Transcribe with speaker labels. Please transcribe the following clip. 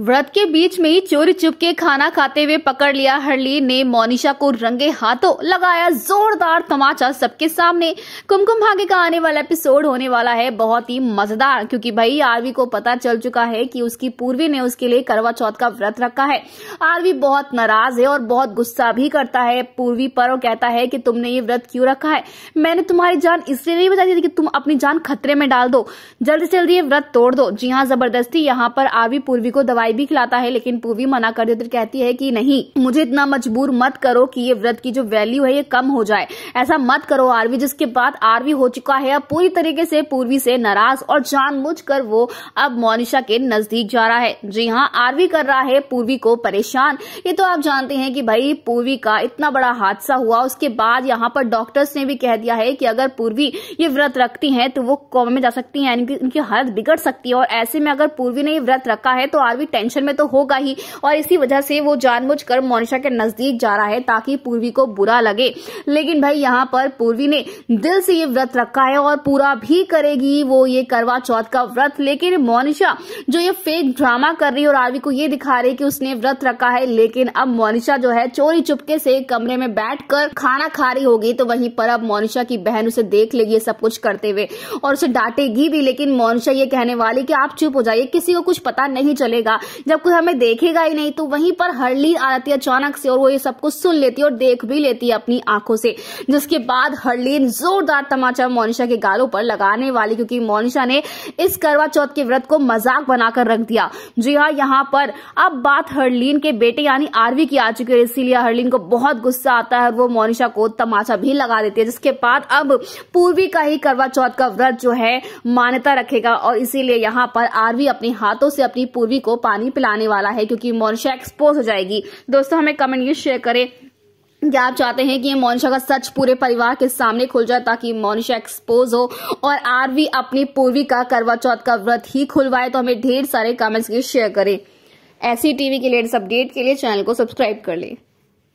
Speaker 1: व्रत के बीच में ही चोरी चुपके खाना खाते हुए पकड़ लिया हरली ने मोनिशा को रंगे हाथों लगाया जोरदार तमाचा सबके सामने कुमकुम भाग्य का आने वाला एपिसोड होने वाला है बहुत ही मजेदार क्योंकि भाई आरवी को पता चल चुका है कि उसकी पूर्वी ने उसके लिए करवा चौथ का व्रत रखा है आरवी बहुत नाराज है और बहुत गुस्सा भी करता है पूर्वी पर और कहता है कि तुमने ये व्रत क्यों रखा है मैंने तुम्हारी जान इसलिए नहीं बताई थी कि तुम अपनी जान खतरे में डाल दो जल्दी से जल्दी ये व्रत तोड़ दो जी हाँ जबरदस्ती यहाँ पर आरवी पूर्वी को दवा दवाई भी खिलाता है लेकिन पूवी मना कर देती कहती है कि नहीं मुझे इतना मजबूर मत करो कि ये व्रत की जो वैल्यू है ये कम हो जाए ऐसा मत करो आरवी जिसके बाद आरवी हो चुका है अब पूरी तरीके से पूर्वी से नाराज और जानबूझकर वो अब मोनिशा के नजदीक जा रहा है जी हाँ आरवी कर रहा है पूर्वी को परेशान ये तो आप जानते हैं कि भाई पूर्वी का इतना बड़ा हादसा हुआ उसके बाद यहाँ पर डॉक्टर्स ने भी कह दिया है कि अगर पूर्वी ये व्रत रखती हैं तो वो कॉम में जा सकती हैं यानी कि उनकी हालत बिगड़ सकती है और ऐसे में अगर पूर्वी ने ये व्रत रखा है तो आरवी टेंशन में तो होगा ही और इसी वजह से वो जानबूझ कर मोनिशा के नजदीक जा रहा है ताकि पूर्वी को बुरा लगे लेकिन भाई यहाँ पर पूर्वी ने दिल से ये व्रत रखा है और पूरा भी करेगी वो ये करवा चौथ का व्रत लेकिन मोनिशा जो ये फेक ड्रामा कर रही है और आरवी को ये दिखा रही कि उसने व्रत रखा है लेकिन अब मोनिशा जो है चोरी चुपके से कमरे में बैठकर खाना खा रही होगी तो वहीं पर अब मोनिशा की बहन उसे देख लेगी सब कुछ करते हुए और उसे डांटेगी भी लेकिन मोनिशा ये कहने वाली कि आप चुप हो जाइए किसी को कुछ पता नहीं चलेगा जब कोई हमें देखेगा ही नहीं तो वहीं पर हरली आ जाती है अचानक से और वो ये सब कुछ सुन लेती है और देख भी लेती है अपनी आंखों से जिसके बाद हरलीन जोरदार तमाचा मोनिशा के गालों पर लगाने वाली क्योंकि मोनिशा ने इस करवा चौथ के व्रत को मजाक बनाकर रख दिया जी हाँ यहाँ पर अब बात हरलीन के बेटे यानी आरवी की आ चुकी है इसीलिए हरलीन को बहुत गुस्सा आता है और वो मोनिशा को तमाचा भी लगा देती है जिसके बाद अब पूर्वी का ही करवा चौथ का व्रत जो है मान्यता रखेगा और इसीलिए यहाँ पर आरवी अपने हाथों से अपनी पूर्वी को पानी पिलाने वाला है क्योंकि मोनिशा एक्सपोज हो जाएगी दोस्तों हमें कमेंट ये शेयर करें क्या आप चाहते हैं कि ये मोनिशा का सच पूरे परिवार के सामने खुल जाए ताकि मोनिशा एक्सपोज हो और आरवी अपनी पूर्वी का करवा चौथ का व्रत ही खुलवाए तो हमें ढेर सारे कमेंट्स शेयर करें ऐसी टीवी के लेटेस्ट अपडेट के लिए चैनल को सब्सक्राइब कर लें